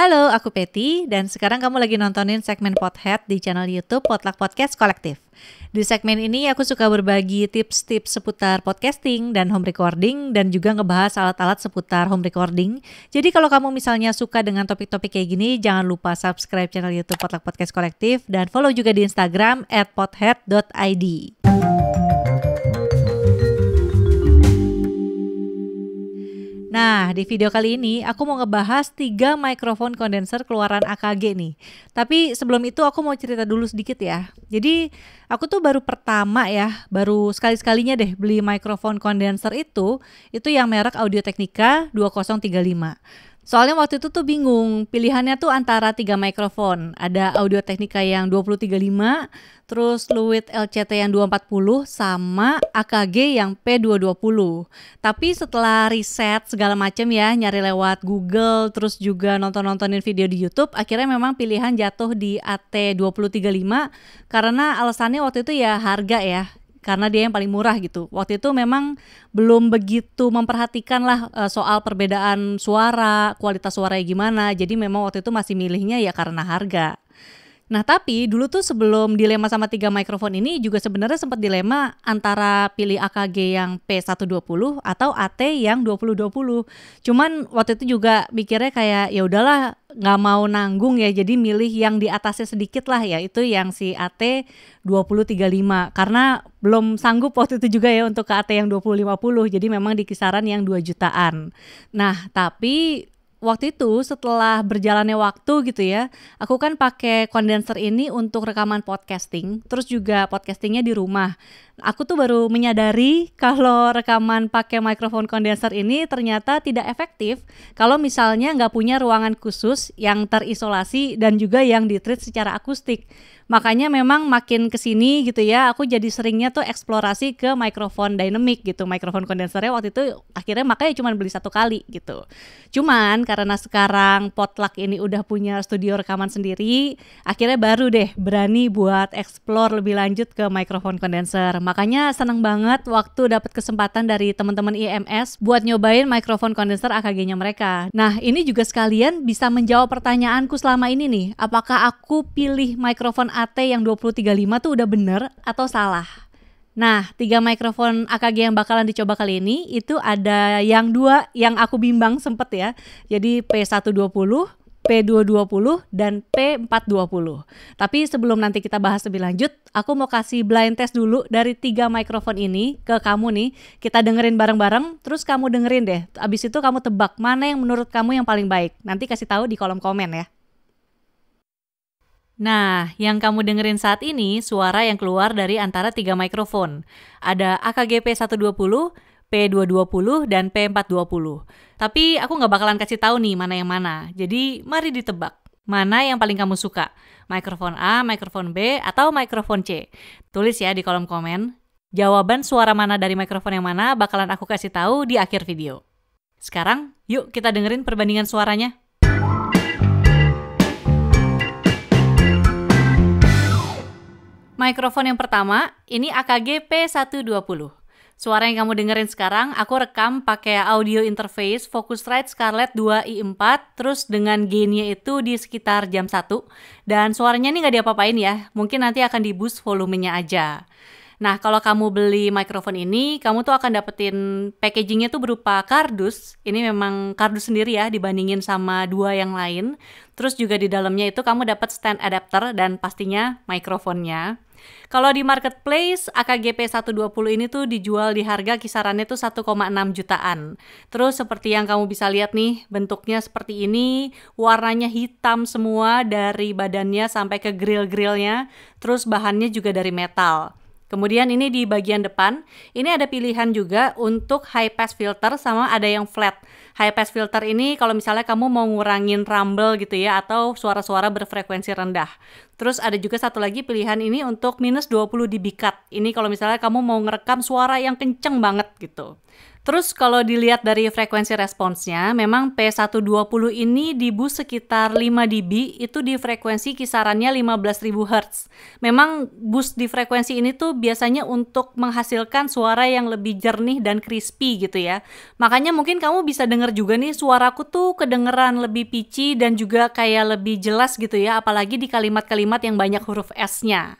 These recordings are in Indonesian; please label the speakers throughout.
Speaker 1: Halo, aku Peti dan sekarang kamu lagi nontonin segmen Pothead di channel YouTube Potluck Podcast Kolektif. Di segmen ini aku suka berbagi tips-tips seputar podcasting dan home recording dan juga ngebahas alat-alat seputar home recording. Jadi kalau kamu misalnya suka dengan topik-topik kayak gini, jangan lupa subscribe channel YouTube Potluck Podcast Kolektif dan follow juga di Instagram @pothead.id. Nah, di video kali ini aku mau ngebahas tiga mikrofon kondenser keluaran AKG nih. Tapi sebelum itu aku mau cerita dulu sedikit ya. Jadi, aku tuh baru pertama ya, baru sekali-sekalinya deh beli mikrofon kondenser itu, itu yang merek Audio Technica 2035. Soalnya waktu itu tuh bingung, pilihannya tuh antara tiga mikrofon. Ada Audio Technica yang 235, terus Lewitt LCT yang 240 sama AKG yang P220. Tapi setelah riset segala macam ya, nyari lewat Google, terus juga nonton-nontonin video di YouTube, akhirnya memang pilihan jatuh di AT235 karena alasannya waktu itu ya harga ya karena dia yang paling murah gitu. Waktu itu memang belum begitu memperhatikan lah eh, soal perbedaan suara, kualitas suaranya gimana. Jadi memang waktu itu masih milihnya ya karena harga. Nah tapi dulu tuh sebelum dilema sama tiga mikrofon ini juga sebenarnya sempat dilema antara pilih AKG yang P120 atau AT yang 2020. Cuman waktu itu juga mikirnya kayak ya udahlah nggak mau nanggung ya jadi milih yang di atasnya sedikit lah ya itu yang si AT 2035 karena belum sanggup waktu itu juga ya untuk KAT yang 2050 jadi memang di kisaran yang 2 jutaan. Nah, tapi waktu itu setelah berjalannya waktu gitu ya, aku kan pakai kondenser ini untuk rekaman podcasting, terus juga podcastingnya di rumah. Aku tuh baru menyadari kalau rekaman pakai mikrofon kondenser ini ternyata tidak efektif kalau misalnya nggak punya ruangan khusus yang terisolasi dan juga yang ditreat secara akustik. Makanya memang makin kesini gitu ya, aku jadi seringnya tuh eksplorasi ke mikrofon dynamic gitu. Mikrofon kondensernya waktu itu akhirnya makanya cuma beli satu kali gitu. Cuman karena sekarang potluck ini udah punya studio rekaman sendiri, akhirnya baru deh berani buat explore lebih lanjut ke mikrofon kondenser. Makanya seneng banget waktu dapat kesempatan dari teman-teman IMS buat nyobain mikrofon kondenser AKG-nya mereka. Nah, ini juga sekalian bisa menjawab pertanyaanku selama ini nih, apakah aku pilih mikrofon AT yang 235 tuh udah bener atau salah. Nah, tiga mikrofon AKG yang bakalan dicoba kali ini itu ada yang dua yang aku bimbang sempet ya. Jadi P120, P220 dan P420. Tapi sebelum nanti kita bahas lebih lanjut, aku mau kasih blind test dulu dari tiga mikrofon ini ke kamu nih. Kita dengerin bareng-bareng, terus kamu dengerin deh. Abis itu kamu tebak mana yang menurut kamu yang paling baik. Nanti kasih tahu di kolom komen ya. Nah, yang kamu dengerin saat ini suara yang keluar dari antara tiga mikrofon. Ada AKGP 120, P220, dan P420. Tapi aku nggak bakalan kasih tahu nih mana yang mana. Jadi mari ditebak. Mana yang paling kamu suka? Mikrofon A, mikrofon B, atau mikrofon C? Tulis ya di kolom komen. Jawaban suara mana dari mikrofon yang mana bakalan aku kasih tahu di akhir video. Sekarang, yuk kita dengerin perbandingan suaranya. Mikrofon yang pertama, ini AKG P120. Suara yang kamu dengerin sekarang, aku rekam pakai audio interface Focusrite Scarlett 2i4, terus dengan gainnya itu di sekitar jam 1. Dan suaranya ini nggak diapa-apain ya, mungkin nanti akan di-boost volumenya aja. Nah, kalau kamu beli mikrofon ini, kamu tuh akan dapetin packagingnya tuh berupa kardus. Ini memang kardus sendiri ya, dibandingin sama dua yang lain. Terus juga di dalamnya itu kamu dapat stand adapter dan pastinya mikrofonnya. Kalau di marketplace AKGP 120 ini tuh dijual di harga kisarannya tuh 1,6 jutaan. Terus seperti yang kamu bisa lihat nih, bentuknya seperti ini, warnanya hitam semua dari badannya sampai ke grill-grillnya, terus bahannya juga dari metal. Kemudian ini di bagian depan, ini ada pilihan juga untuk high pass filter sama ada yang flat. High pass filter ini kalau misalnya kamu mau ngurangin rumble gitu ya atau suara-suara berfrekuensi rendah. Terus ada juga satu lagi pilihan ini untuk minus 20 dB cut. Ini kalau misalnya kamu mau ngerekam suara yang kenceng banget gitu. Terus kalau dilihat dari frekuensi responsnya, memang P120 ini di bus sekitar 5 dB itu di frekuensi kisarannya 15.000 Hz. Memang bus di frekuensi ini tuh biasanya untuk menghasilkan suara yang lebih jernih dan crispy gitu ya. Makanya mungkin kamu bisa denger juga nih suaraku tuh kedengeran lebih pici dan juga kayak lebih jelas gitu ya, apalagi di kalimat-kalimat yang banyak huruf S-nya.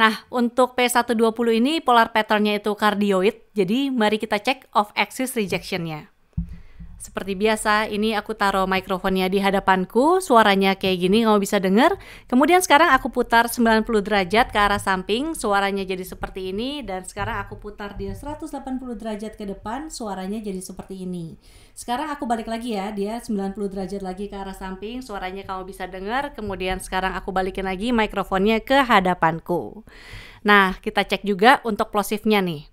Speaker 1: Nah, untuk P120 ini polar patternnya itu kardioid, jadi mari kita cek off-axis rejection-nya. Seperti biasa, ini aku taruh mikrofonnya di hadapanku, suaranya kayak gini kamu bisa denger. Kemudian sekarang aku putar 90 derajat ke arah samping, suaranya jadi seperti ini. Dan sekarang aku putar dia 180 derajat ke depan, suaranya jadi seperti ini. Sekarang aku balik lagi ya, dia 90 derajat lagi ke arah samping, suaranya kamu bisa denger. Kemudian sekarang aku balikin lagi mikrofonnya ke hadapanku. Nah, kita cek juga untuk plosifnya nih.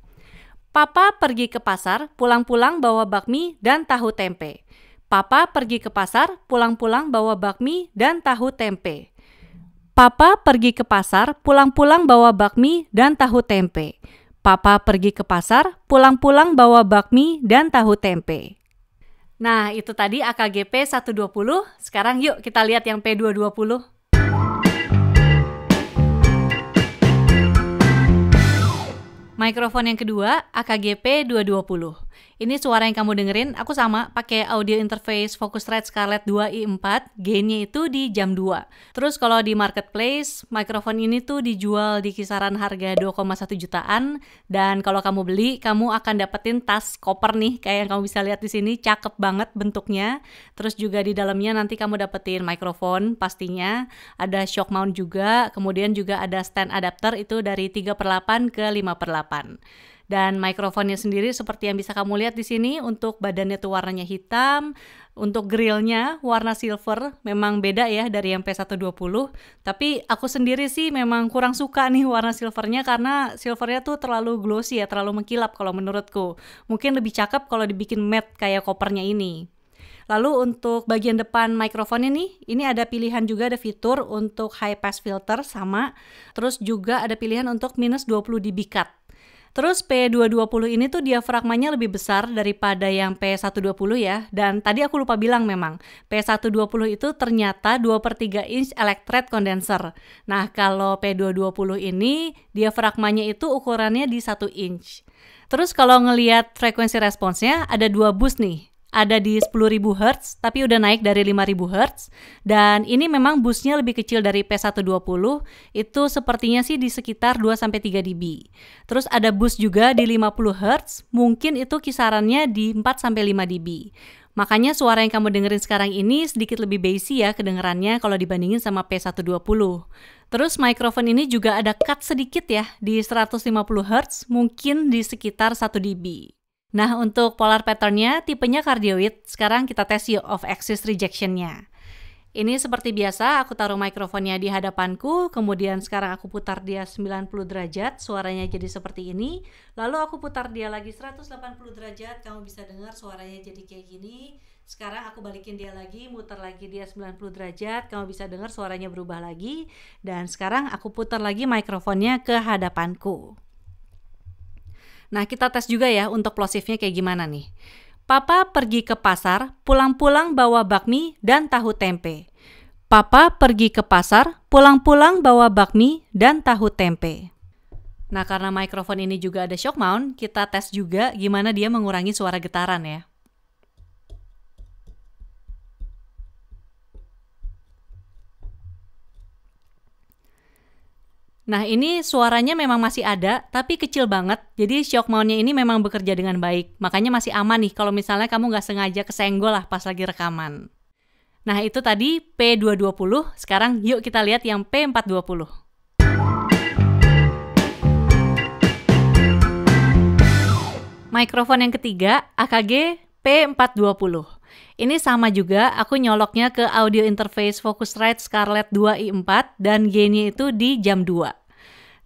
Speaker 1: Papa pergi ke pasar, pulang-pulang bawa bakmi dan tahu tempe. Papa pergi ke pasar, pulang-pulang bawa bakmi dan tahu tempe. Papa pergi ke pasar, pulang-pulang bawa bakmi dan tahu tempe. Papa pergi ke pasar, pulang-pulang bawa bakmi dan tahu tempe. Nah, itu tadi AKGP 120. Sekarang yuk kita lihat yang P220. Mikrofon yang kedua AKGP 220. Ini suara yang kamu dengerin, aku sama pakai audio interface Focusrite Scarlett 2i4, gainnya itu di jam 2. Terus kalau di marketplace, mikrofon ini tuh dijual di kisaran harga 2,1 jutaan dan kalau kamu beli, kamu akan dapetin tas koper nih kayak yang kamu bisa lihat di sini, cakep banget bentuknya. Terus juga di dalamnya nanti kamu dapetin mikrofon pastinya, ada shock mount juga, kemudian juga ada stand adapter itu dari 3 8 ke 5 8. Dan mikrofonnya sendiri seperti yang bisa kamu lihat di sini untuk badannya tuh warnanya hitam, untuk grillnya warna silver memang beda ya dari yang P120 tapi aku sendiri sih memang kurang suka nih warna silvernya karena silvernya tuh terlalu glossy ya terlalu mengkilap kalau menurutku mungkin lebih cakep kalau dibikin matte kayak kopernya ini Lalu untuk bagian depan mikrofon ini, ini ada pilihan juga ada fitur untuk high pass filter sama, terus juga ada pilihan untuk minus 20 dB cut. Terus P220 ini tuh diafragmanya lebih besar daripada yang P120 ya. Dan tadi aku lupa bilang memang, P120 itu ternyata 2 per 3 inch electret condenser. Nah kalau P220 ini diafragmanya itu ukurannya di 1 inch. Terus kalau ngelihat frekuensi responsnya ada dua bus nih ada di 10.000 Hz tapi udah naik dari 5.000 Hz dan ini memang busnya lebih kecil dari P120 itu sepertinya sih di sekitar 2 sampai 3 dB. Terus ada bus juga di 50 Hz, mungkin itu kisarannya di 4 sampai 5 dB. Makanya suara yang kamu dengerin sekarang ini sedikit lebih bassy ya kedengerannya kalau dibandingin sama P120. Terus mikrofon ini juga ada cut sedikit ya di 150 Hz, mungkin di sekitar 1 dB. Nah, untuk polar patternnya, tipenya cardioid. Sekarang kita tes yuk off-axis rejection-nya. Ini seperti biasa, aku taruh mikrofonnya di hadapanku, kemudian sekarang aku putar dia 90 derajat, suaranya jadi seperti ini. Lalu aku putar dia lagi 180 derajat, kamu bisa dengar suaranya jadi kayak gini. Sekarang aku balikin dia lagi, muter lagi dia 90 derajat, kamu bisa dengar suaranya berubah lagi. Dan sekarang aku putar lagi mikrofonnya ke hadapanku. Nah, kita tes juga ya untuk plosifnya kayak gimana nih. Papa pergi ke pasar, pulang-pulang bawa bakmi dan tahu tempe. Papa pergi ke pasar, pulang-pulang bawa bakmi dan tahu tempe. Nah, karena mikrofon ini juga ada shock mount, kita tes juga gimana dia mengurangi suara getaran ya. Nah, ini suaranya memang masih ada, tapi kecil banget. Jadi shock mountnya ini memang bekerja dengan baik. Makanya masih aman nih kalau misalnya kamu nggak sengaja kesenggol lah pas lagi rekaman. Nah, itu tadi P220. Sekarang yuk kita lihat yang P420. Mikrofon yang ketiga, AKG P420. Ini sama juga, aku nyoloknya ke audio interface Focusrite Scarlett 2i4 dan gainnya itu di jam 2.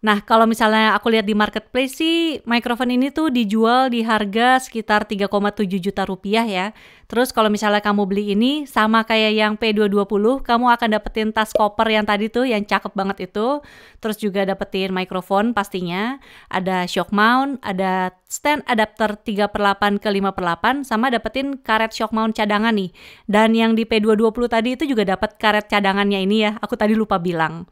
Speaker 1: Nah, kalau misalnya aku lihat di marketplace sih, microphone ini tuh dijual di harga sekitar 3,7 juta rupiah ya. Terus kalau misalnya kamu beli ini, sama kayak yang P220, kamu akan dapetin tas koper yang tadi tuh, yang cakep banget itu. Terus juga dapetin microphone pastinya, ada shock mount, ada stand adapter 3 per 8 ke 5 per 8, sama dapetin karet shock mount cadangan nih. Dan yang di P220 tadi itu juga dapet karet cadangannya ini ya, aku tadi lupa bilang.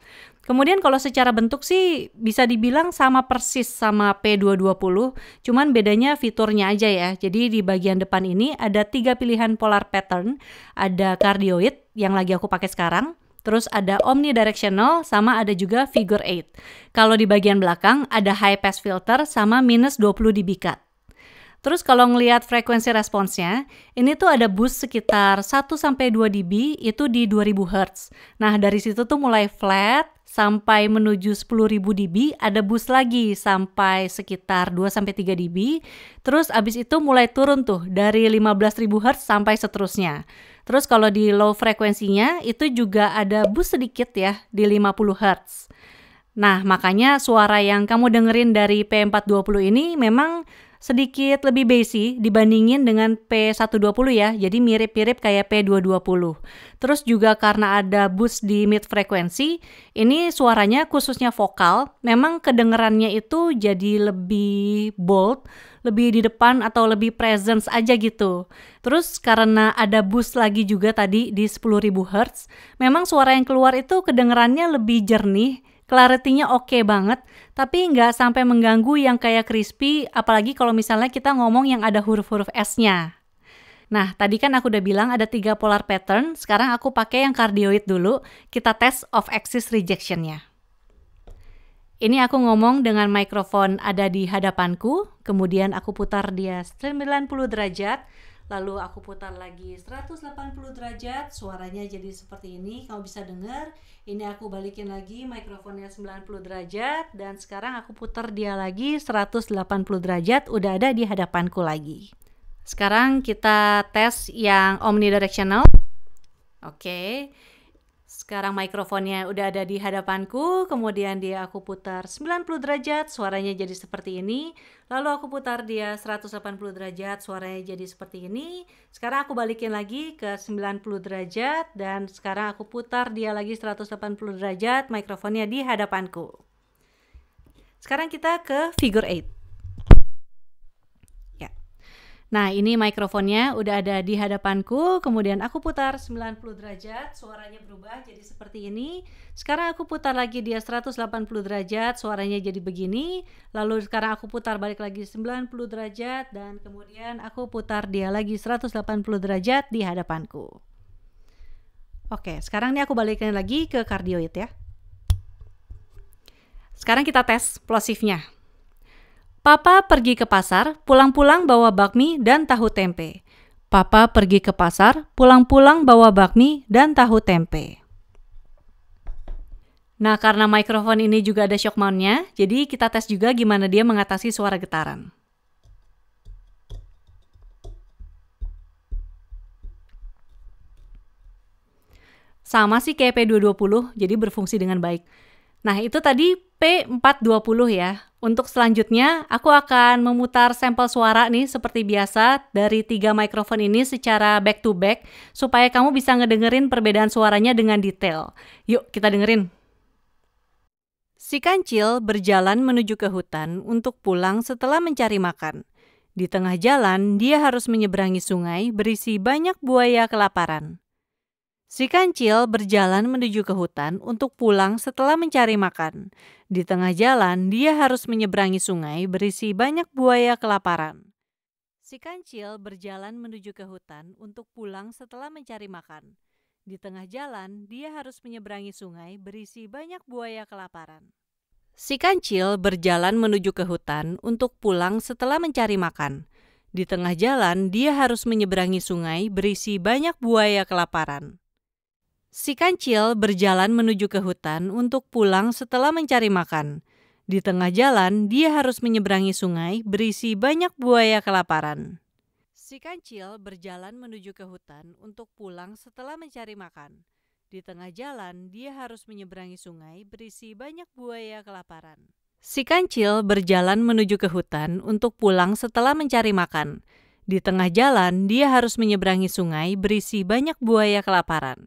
Speaker 1: Kemudian kalau secara bentuk sih bisa dibilang sama persis sama P220, cuman bedanya fiturnya aja ya. Jadi di bagian depan ini ada tiga pilihan polar pattern, ada cardioid yang lagi aku pakai sekarang, terus ada omnidirectional sama ada juga figure 8. Kalau di bagian belakang ada high pass filter sama minus 20 dB cut. Terus kalau ngelihat frekuensi responsnya, ini tuh ada boost sekitar 1 2 dB itu di 2000 Hz. Nah, dari situ tuh mulai flat, sampai menuju 10.000 dB, ada bus lagi sampai sekitar 2 sampai 3 dB. Terus abis itu mulai turun tuh dari 15.000 Hz sampai seterusnya. Terus kalau di low frekuensinya itu juga ada bus sedikit ya di 50 Hz. Nah, makanya suara yang kamu dengerin dari P420 ini memang sedikit lebih bassy dibandingin dengan P120 ya. Jadi mirip-mirip kayak P220. Terus juga karena ada boost di mid frekuensi, ini suaranya khususnya vokal memang kedengerannya itu jadi lebih bold, lebih di depan atau lebih presence aja gitu. Terus karena ada boost lagi juga tadi di 10.000 Hz, memang suara yang keluar itu kedengerannya lebih jernih clarity-nya oke okay banget, tapi nggak sampai mengganggu yang kayak crispy, apalagi kalau misalnya kita ngomong yang ada huruf-huruf S-nya. Nah, tadi kan aku udah bilang ada tiga polar pattern, sekarang aku pakai yang cardioid dulu, kita tes off-axis rejection-nya. Ini aku ngomong dengan mikrofon ada di hadapanku, kemudian aku putar dia 90 derajat, lalu aku putar lagi 180 derajat suaranya jadi seperti ini kamu bisa dengar ini aku balikin lagi mikrofonnya 90 derajat dan sekarang aku putar dia lagi 180 derajat udah ada di hadapanku lagi sekarang kita tes yang omnidirectional oke okay. Sekarang mikrofonnya udah ada di hadapanku, kemudian dia aku putar 90 derajat, suaranya jadi seperti ini. Lalu aku putar dia 180 derajat, suaranya jadi seperti ini. Sekarang aku balikin lagi ke 90 derajat dan sekarang aku putar dia lagi 180 derajat, mikrofonnya di hadapanku. Sekarang kita ke figure 8. Nah, ini mikrofonnya udah ada di hadapanku, kemudian aku putar 90 derajat, suaranya berubah jadi seperti ini. Sekarang aku putar lagi dia 180 derajat, suaranya jadi begini. Lalu sekarang aku putar balik lagi 90 derajat dan kemudian aku putar dia lagi 180 derajat di hadapanku. Oke, sekarang ini aku balikin lagi ke kardioid ya. Sekarang kita tes plosifnya. Papa pergi ke pasar, pulang-pulang bawa bakmi dan tahu tempe. Papa pergi ke pasar, pulang-pulang bawa bakmi dan tahu tempe. Nah, karena mikrofon ini juga ada shock mountnya, jadi kita tes juga gimana dia mengatasi suara getaran. Sama sih kayak P220, jadi berfungsi dengan baik. Nah, itu tadi P420 ya. Untuk selanjutnya, aku akan memutar sampel suara nih seperti biasa dari tiga mikrofon ini secara back to back supaya kamu bisa ngedengerin perbedaan suaranya dengan detail. Yuk, kita dengerin. Si kancil berjalan menuju ke hutan untuk pulang setelah mencari makan. Di tengah jalan, dia harus menyeberangi sungai berisi banyak buaya kelaparan. Si kancil berjalan menuju ke hutan untuk pulang setelah mencari makan. Di tengah jalan, dia harus menyeberangi sungai berisi banyak buaya kelaparan. Si kancil berjalan menuju ke hutan untuk pulang setelah mencari makan. Di tengah jalan, dia harus menyeberangi sungai berisi banyak buaya kelaparan. Si kancil berjalan menuju ke hutan untuk pulang setelah mencari makan. Di tengah jalan, dia harus menyeberangi sungai berisi banyak buaya kelaparan. Si kancil berjalan menuju ke hutan untuk pulang setelah mencari makan. Di tengah jalan, dia harus menyeberangi sungai berisi banyak buaya kelaparan. Si kancil berjalan menuju ke hutan untuk pulang setelah mencari makan. Di tengah jalan, dia harus menyeberangi sungai berisi banyak buaya kelaparan. Si kancil berjalan menuju ke hutan untuk pulang setelah mencari makan. Di tengah jalan, dia harus menyeberangi sungai berisi banyak buaya kelaparan.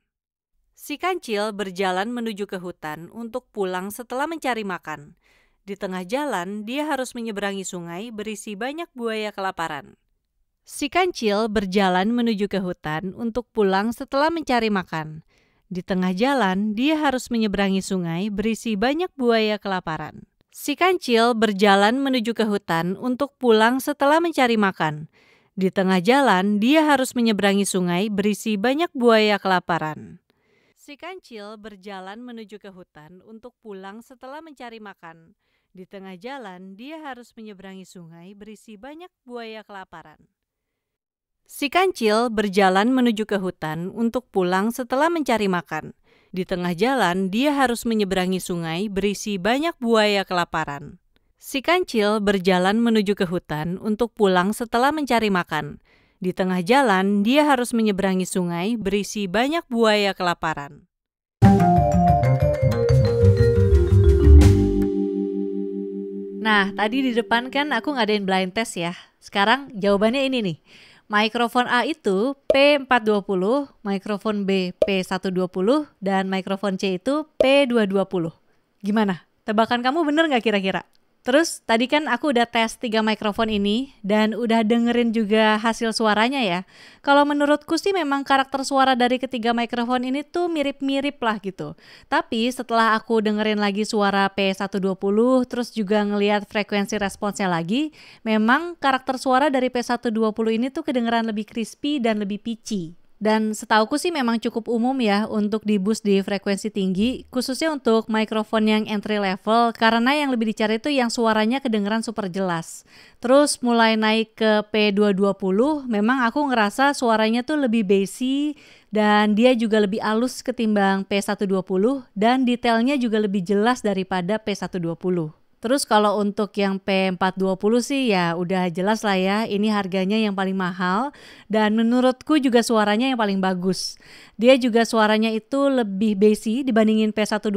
Speaker 1: Si kancil berjalan menuju ke hutan untuk pulang setelah mencari makan. Di tengah jalan, dia harus menyeberangi sungai berisi banyak buaya kelaparan. Si kancil berjalan menuju ke hutan untuk pulang setelah mencari makan. Di tengah jalan, dia harus menyeberangi sungai berisi banyak buaya kelaparan. Si kancil berjalan menuju ke hutan untuk pulang setelah mencari makan. Di tengah jalan, dia harus menyeberangi sungai berisi banyak buaya kelaparan. Si kancil berjalan menuju ke hutan untuk pulang setelah mencari makan. Di tengah jalan, dia harus menyeberangi sungai berisi banyak buaya kelaparan. Si kancil berjalan menuju ke hutan untuk pulang setelah mencari makan. Di tengah jalan, dia harus menyeberangi sungai berisi banyak buaya kelaparan. Si kancil berjalan menuju ke hutan untuk pulang setelah mencari makan. Di tengah jalan, dia harus menyeberangi sungai berisi banyak buaya kelaparan. Nah, tadi di depan kan aku ngadain blind test ya. Sekarang jawabannya ini nih. Mikrofon A itu P420, mikrofon B P120, dan mikrofon C itu P220. Gimana? Tebakan kamu bener nggak kira-kira? Terus tadi kan aku udah tes tiga mikrofon ini dan udah dengerin juga hasil suaranya ya. Kalau menurutku sih memang karakter suara dari ketiga mikrofon ini tuh mirip-mirip lah gitu. Tapi setelah aku dengerin lagi suara P120 terus juga ngelihat frekuensi responsnya lagi, memang karakter suara dari P120 ini tuh kedengeran lebih crispy dan lebih pitchy. Dan setauku sih memang cukup umum ya untuk di boost di frekuensi tinggi, khususnya untuk mikrofon yang entry level karena yang lebih dicari itu yang suaranya kedengeran super jelas. Terus mulai naik ke P220, memang aku ngerasa suaranya tuh lebih bassy dan dia juga lebih halus ketimbang P120 dan detailnya juga lebih jelas daripada P120. Terus kalau untuk yang P420 sih ya udah jelas lah ya ini harganya yang paling mahal dan menurutku juga suaranya yang paling bagus. Dia juga suaranya itu lebih bassy dibandingin P120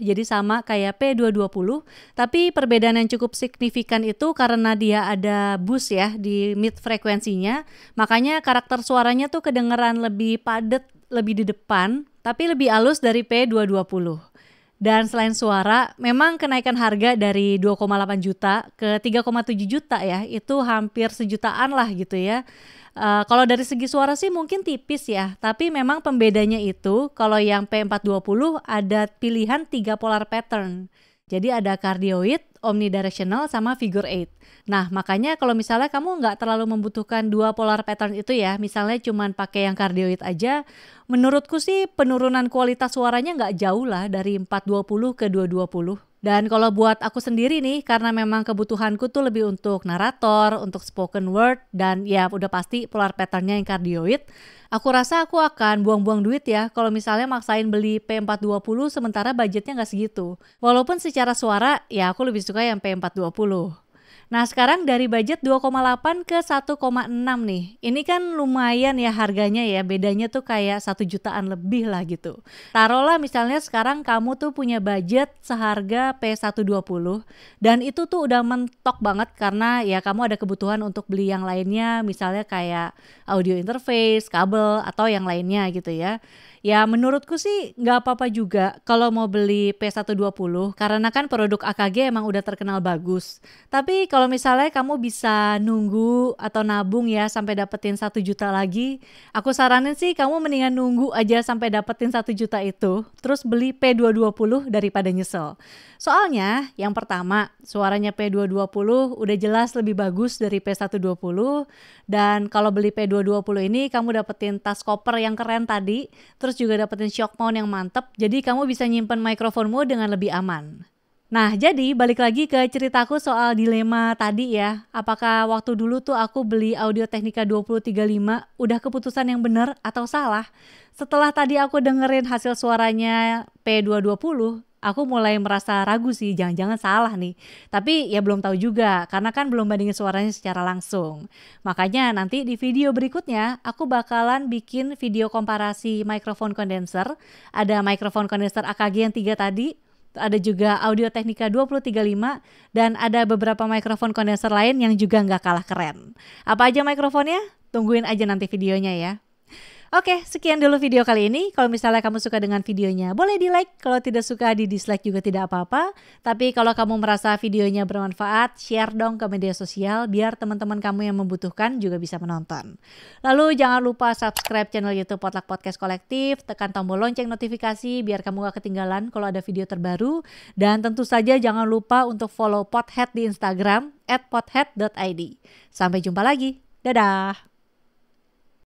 Speaker 1: jadi sama kayak P220 tapi perbedaan yang cukup signifikan itu karena dia ada boost ya di mid frekuensinya makanya karakter suaranya tuh kedengeran lebih padat lebih di depan tapi lebih halus dari P220. Dan selain suara, memang kenaikan harga dari 2,8 juta ke 3,7 juta ya, itu hampir sejutaan lah gitu ya. Uh, kalau dari segi suara sih mungkin tipis ya, tapi memang pembedanya itu kalau yang P420 ada pilihan tiga polar pattern. Jadi ada kardioid, omnidirectional sama figure eight. Nah, makanya kalau misalnya kamu nggak terlalu membutuhkan dua polar pattern itu ya, misalnya cuman pakai yang cardioid aja, menurutku sih penurunan kualitas suaranya nggak jauh lah dari 420 ke 220. Dan kalau buat aku sendiri nih, karena memang kebutuhanku tuh lebih untuk narator, untuk spoken word, dan ya udah pasti polar patternnya yang kardioid, aku rasa aku akan buang-buang duit ya kalau misalnya maksain beli P420 sementara budgetnya nggak segitu. Walaupun secara suara, ya aku lebih suka yang P420. Nah sekarang dari budget 2,8 ke 1,6 nih. Ini kan lumayan ya harganya ya, bedanya tuh kayak satu jutaan lebih lah gitu. Taruhlah misalnya sekarang kamu tuh punya budget seharga P120 dan itu tuh udah mentok banget karena ya kamu ada kebutuhan untuk beli yang lainnya misalnya kayak audio interface, kabel atau yang lainnya gitu ya. Ya menurutku sih nggak apa-apa juga kalau mau beli P120 karena kan produk AKG emang udah terkenal bagus. Tapi kalau misalnya kamu bisa nunggu atau nabung ya sampai dapetin satu juta lagi, aku saranin sih kamu mendingan nunggu aja sampai dapetin satu juta itu, terus beli P220 daripada nyesel. Soalnya yang pertama suaranya P220 udah jelas lebih bagus dari P120 dan kalau beli P220 ini kamu dapetin tas koper yang keren tadi, terus terus juga dapetin shock mount yang mantep jadi kamu bisa nyimpen mikrofonmu dengan lebih aman. Nah, jadi balik lagi ke ceritaku soal dilema tadi ya. Apakah waktu dulu tuh aku beli Audio Technica 2035 udah keputusan yang benar atau salah? Setelah tadi aku dengerin hasil suaranya P220, aku mulai merasa ragu sih jangan-jangan salah nih tapi ya belum tahu juga karena kan belum bandingin suaranya secara langsung makanya nanti di video berikutnya aku bakalan bikin video komparasi microphone condenser ada microphone condenser AKG yang tiga tadi ada juga Audio Technica 235, dan ada beberapa mikrofon kondenser lain yang juga nggak kalah keren. Apa aja mikrofonnya? Tungguin aja nanti videonya ya. Oke, sekian dulu video kali ini. Kalau misalnya kamu suka dengan videonya, boleh di like. Kalau tidak suka, di dislike juga tidak apa-apa. Tapi kalau kamu merasa videonya bermanfaat, share dong ke media sosial biar teman-teman kamu yang membutuhkan juga bisa menonton. Lalu jangan lupa subscribe channel YouTube Potluck Podcast Kolektif, tekan tombol lonceng notifikasi biar kamu gak ketinggalan kalau ada video terbaru. Dan tentu saja jangan lupa untuk follow Pothead di Instagram at pothead.id. Sampai jumpa lagi. Dadah!